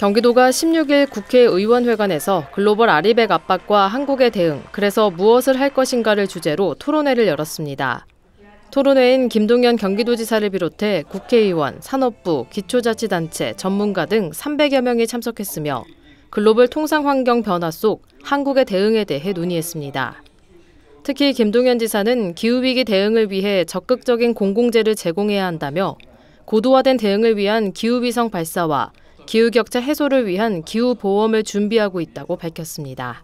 경기도가 16일 국회의원회관에서 글로벌 아리백 압박과 한국의 대응, 그래서 무엇을 할 것인가를 주제로 토론회를 열었습니다. 토론회엔 김동연 경기도지사를 비롯해 국회의원, 산업부, 기초자치단체, 전문가 등 300여 명이 참석했으며 글로벌 통상 환경 변화 속 한국의 대응에 대해 논의했습니다. 특히 김동연 지사는 기후위기 대응을 위해 적극적인 공공재를 제공해야 한다며 고도화된 대응을 위한 기후위성 발사와 기후격차 해소를 위한 기후보험을 준비하고 있다고 밝혔습니다.